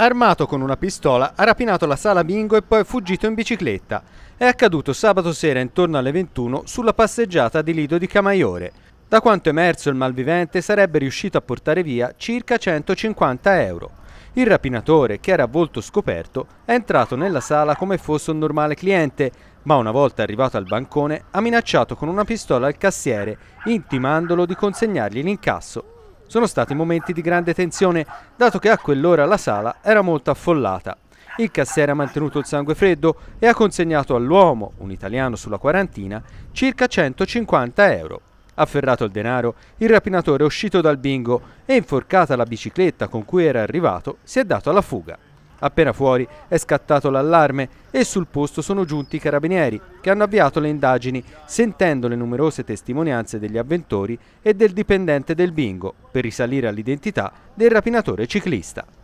armato con una pistola, ha rapinato la sala bingo e poi è fuggito in bicicletta. È accaduto sabato sera intorno alle 21 sulla passeggiata di Lido di Camaiore. Da quanto emerso il malvivente sarebbe riuscito a portare via circa 150 euro. Il rapinatore, che era a volto scoperto, è entrato nella sala come fosse un normale cliente, ma una volta arrivato al bancone ha minacciato con una pistola il cassiere, intimandolo di consegnargli l'incasso sono stati momenti di grande tensione, dato che a quell'ora la sala era molto affollata. Il cassiere ha mantenuto il sangue freddo e ha consegnato all'uomo, un italiano sulla quarantina, circa 150 euro. Afferrato il denaro, il rapinatore è uscito dal bingo e, inforcata la bicicletta con cui era arrivato, si è dato alla fuga. Appena fuori è scattato l'allarme e sul posto sono giunti i carabinieri che hanno avviato le indagini sentendo le numerose testimonianze degli avventori e del dipendente del bingo per risalire all'identità del rapinatore ciclista.